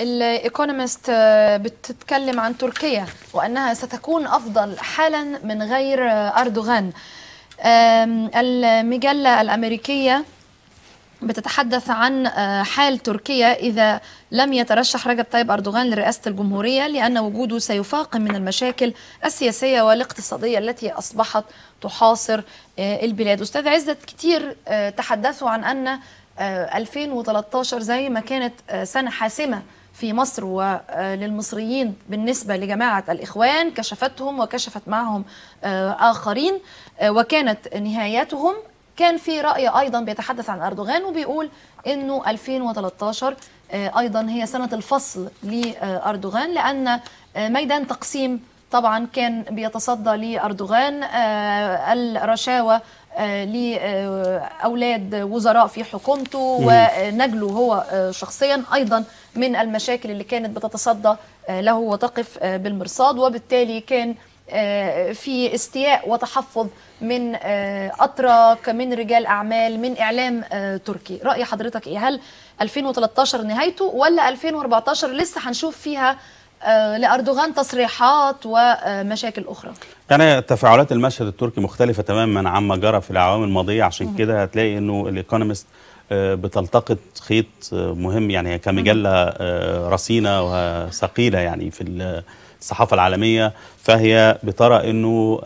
الايكونومست آه، بتتكلم عن تركيا وانها ستكون افضل حالا من غير آه، اردوغان المجله الامريكيه بتتحدث عن آه، حال تركيا إذا لم يترشح رجب طيب أردوغان لرئاسة الجمهورية لأن وجوده سيفاقم من المشاكل السياسية والاقتصادية التي أصبحت تحاصر البلاد أستاذ عزت كتير تحدثوا عن أن 2013 زي ما كانت سنة حاسمة في مصر وللمصريين آه، بالنسبة لجماعة الإخوان كشفتهم وكشفت معهم آه، آخرين آه، وكانت نهايتهم كان في رأي أيضا بيتحدث عن أردوغان وبيقول أنه 2013 أيضا هي سنة الفصل لأردوغان لأن ميدان تقسيم طبعا كان بيتصدى لأردوغان الرشاوى آه، لأولاد وزراء في حكومته ونجله هو آه، شخصيا أيضا من المشاكل اللي كانت بتتصدى آه، له وتقف بالمرصاد وبالتالي كان في استياء وتحفظ من أتراك من رجال أعمال من إعلام تركي رأي حضرتك إيه هل 2013 نهايته ولا 2014 لسه هنشوف فيها آه، لاردوغان تصريحات ومشاكل اخرى يعني تفاعلات المشهد التركي مختلفه تماما عما جرى في الاعوام الماضيه عشان كده هتلاقي انه الايكونومست آه، بتلتقط خيط آه، مهم يعني كمجله رصينه وثقيله يعني في الصحافه العالميه فهي بترى انه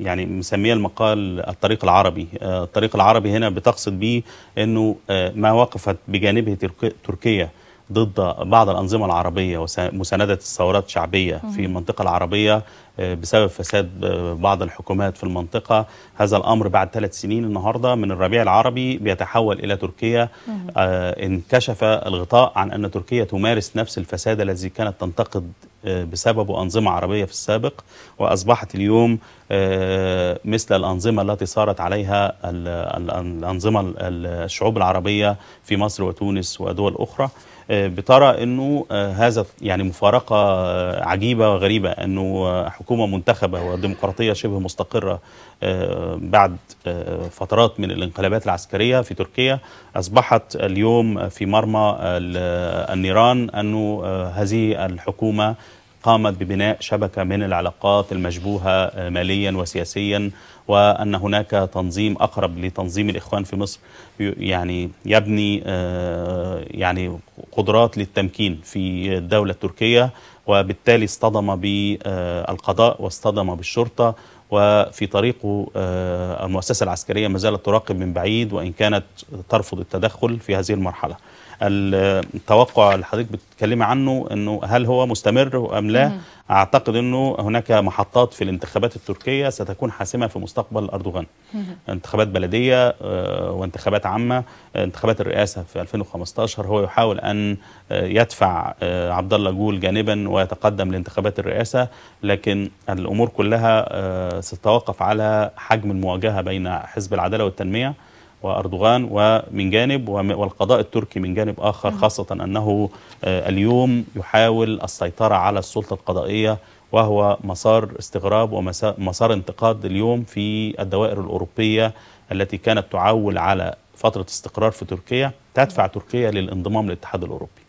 يعني مسميه المقال الطريق العربي الطريق العربي هنا بتقصد بيه انه ما وقفت بجانبه تركيا ضد بعض الأنظمة العربية ومساندة الثورات الشعبية في المنطقة العربية آه، بسبب فساد آه، بعض الحكومات في المنطقة هذا الأمر بعد ثلاث سنين النهاردة من الربيع العربي بيتحول إلى تركيا آه، انكشف الغطاء عن أن تركيا تمارس نفس الفساد الذي كانت تنتقد بسببه أنظمة عربية في السابق وأصبحت اليوم مثل الأنظمة التي صارت عليها الأنظمة الشعوب العربية في مصر وتونس ودول أخرى بترى انه آه، هذا يعني مفارقه آه، عجيبه وغريبه انه آه، حكومه منتخبه وديمقراطيه شبه مستقره بعد فترات من الانقلابات العسكريه في تركيا اصبحت اليوم في مرمى النيران انه هذه الحكومه قامت ببناء شبكة من العلاقات المشبوهة آه، ماليا وسياسيا وأن هناك تنظيم أقرب لتنظيم الإخوان في مصر يعني يبني آه، يعني قدرات للتمكين في الدولة التركية وبالتالي اصطدم بالقضاء واصطدم بالشرطة وفي طريقه آه، المؤسسة العسكرية ما زالت تراقب من بعيد وإن كانت ترفض التدخل في هذه المرحلة التوقع اللي حضرتك بتتكلمي عنه انه هل هو مستمر ام لا اعتقد انه هناك محطات في الانتخابات التركيه ستكون حاسمه في مستقبل اردوغان انتخابات بلديه آه، وانتخابات عامه انتخابات الرئاسه في 2015 هو يحاول ان آه، يدفع آه، عبد الله جول جانبا ويتقدم لانتخابات الرئاسه لكن الامور كلها ستتوقف على حجم المواجهه بين حزب العداله والتنميه وأردوغان ومن جانب والقضاء التركي من جانب آخر نعم. خاصة أنه آه، اليوم يحاول السيطرة على السلطة القضائية وهو مسار استغراب ومسار انتقاد اليوم في الدوائر الأوروبية التي كانت تعول على فترة استقرار في تركيا تدفع تركيا للانضمام للاتحاد الأوروبي